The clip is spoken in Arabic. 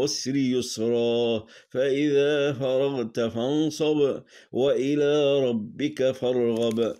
والعسر يسرا فإذا فرغت فانصب وإلى ربك فارغب